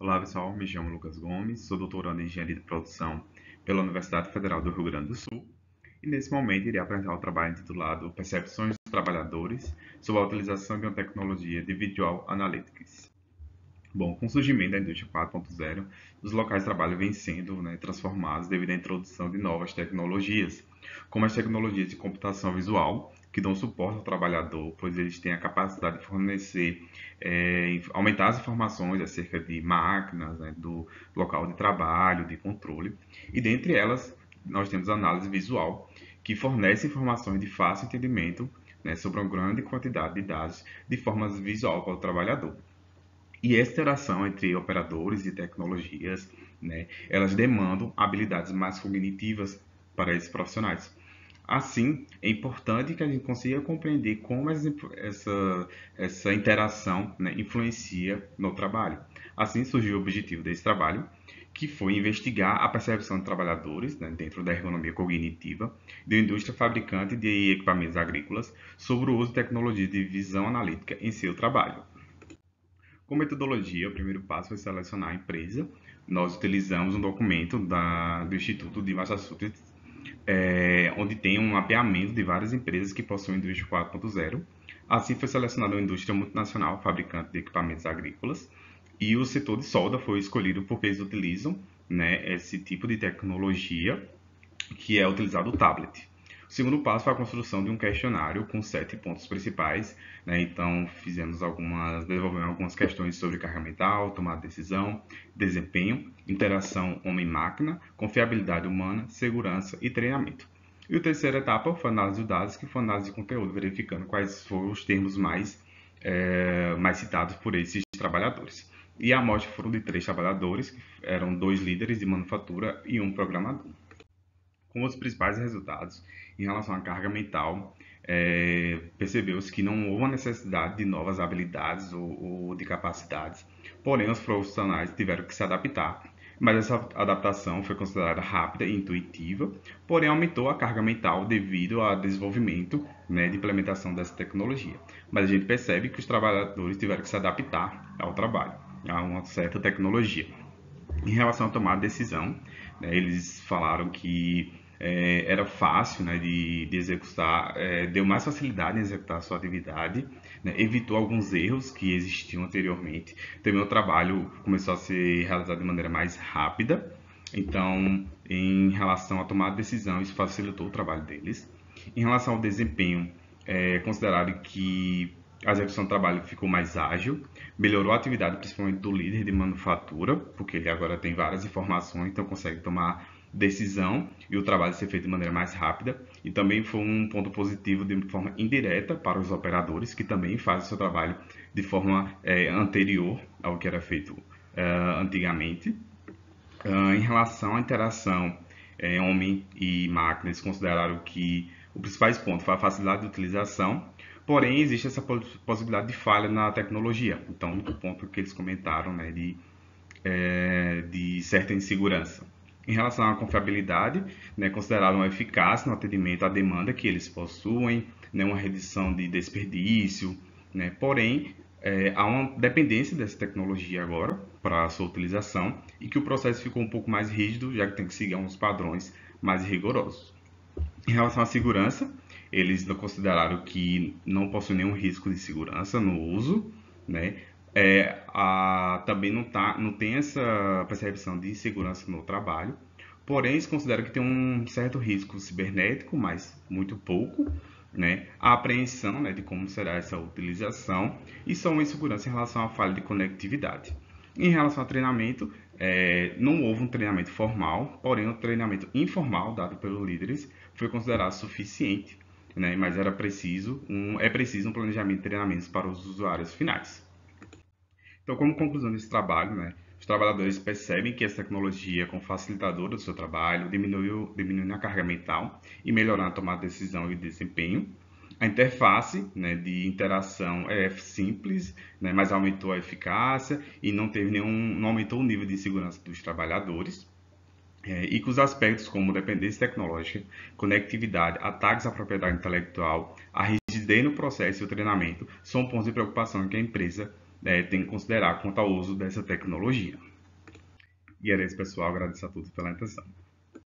Olá pessoal, me chamo Lucas Gomes, sou doutorando em Engenharia de Produção pela Universidade Federal do Rio Grande do Sul e nesse momento irei apresentar o trabalho intitulado Percepções dos Trabalhadores sobre a utilização de uma tecnologia de Visual Analytics. Bom, com o surgimento da indústria 4.0, os locais de trabalho vêm sendo né, transformados devido à introdução de novas tecnologias, como as tecnologias de computação visual que dão suporte ao trabalhador, pois eles têm a capacidade de fornecer, é, aumentar as informações acerca de máquinas, né, do local de trabalho, de controle. E dentre elas, nós temos a análise visual, que fornece informações de fácil entendimento né, sobre uma grande quantidade de dados de forma visual para o trabalhador. E essa interação entre operadores e tecnologias, né, elas demandam habilidades mais cognitivas para esses profissionais Assim, é importante que a gente consiga compreender como essa, essa interação né, influencia no trabalho. Assim surgiu o objetivo desse trabalho, que foi investigar a percepção de trabalhadores né, dentro da ergonomia cognitiva da indústria fabricante de equipamentos agrícolas sobre o uso de tecnologia de visão analítica em seu trabalho. Com metodologia, o primeiro passo foi selecionar a empresa. Nós utilizamos um documento da, do Instituto de Massachusetts é, onde tem um mapeamento de várias empresas que possuem indústria 4.0. Assim foi selecionada uma indústria multinacional, fabricante de equipamentos agrícolas, e o setor de solda foi escolhido porque eles utilizam né, esse tipo de tecnologia que é utilizado o tablet. O segundo passo foi a construção de um questionário com sete pontos principais. Né? Então, fizemos algumas, desenvolvemos algumas questões sobre carga mental, tomada de decisão, desempenho, interação homem-máquina, confiabilidade humana, segurança e treinamento. E a terceira etapa foi a análise de dados, que foi a análise de conteúdo, verificando quais foram os termos mais, é, mais citados por esses trabalhadores. E a amostra foram de três trabalhadores, que eram dois líderes de manufatura e um programador. Com os principais resultados em relação à carga mental, é, percebeu-se que não houve a necessidade de novas habilidades ou, ou de capacidades, porém os profissionais tiveram que se adaptar mas essa adaptação foi considerada rápida e intuitiva, porém aumentou a carga mental devido ao desenvolvimento né, de implementação dessa tecnologia. Mas a gente percebe que os trabalhadores tiveram que se adaptar ao trabalho, a uma certa tecnologia em relação a tomar decisão. Né, eles falaram que é, era fácil né, de, de, executar, é, deu mais facilidade em executar a sua atividade, né, evitou alguns erros que existiam anteriormente. Também o trabalho começou a ser realizado de maneira mais rápida. Então, em relação a tomar decisão, isso facilitou o trabalho deles. Em relação ao desempenho, é considerado que a execução do trabalho ficou mais ágil, melhorou a atividade principalmente do líder de manufatura, porque ele agora tem várias informações, então consegue tomar decisão e o trabalho ser feito de maneira mais rápida. E também foi um ponto positivo de forma indireta para os operadores, que também fazem o seu trabalho de forma é, anterior ao que era feito é, antigamente. Uh, em relação à interação é, homem e máquina, eles consideraram que os principais pontos foi a facilidade de utilização, porém existe essa possibilidade de falha na tecnologia. Então, o ponto que eles comentaram né, de, é, de certa insegurança. Em relação à confiabilidade, né, consideraram eficaz no atendimento à demanda que eles possuem, né, uma redução de desperdício, né, porém é, há uma dependência dessa tecnologia agora para a sua utilização e que o processo ficou um pouco mais rígido, já que tem que seguir alguns padrões mais rigorosos. Em relação à segurança, eles consideraram que não possuem nenhum risco de segurança no uso, né? É, a, também não, tá, não tem essa percepção de segurança no trabalho, porém eles consideram que tem um certo risco cibernético, mas muito pouco, né? a apreensão né, de como será essa utilização e só uma insegurança em relação à falha de conectividade. Em relação ao treinamento, é, não houve um treinamento formal, porém o treinamento informal dado pelos líderes foi considerado suficiente, né? mas era preciso um, é preciso um planejamento de treinamentos para os usuários finais. Então, como conclusão desse trabalho, né, os trabalhadores percebem que essa tecnologia, como facilitadora do seu trabalho, diminui, a carga mental e melhorou a tomada de decisão e desempenho, a interface né, de interação é simples, né, mas aumentou a eficácia e não, teve nenhum, não aumentou o nível de segurança dos trabalhadores. É, e que os aspectos como dependência tecnológica, conectividade, ataques à propriedade intelectual, a rigidez no processo e o treinamento são pontos de preocupação que a empresa é, tem que considerar quanto ao uso dessa tecnologia. E era isso, pessoal. Agradeço a todos pela atenção.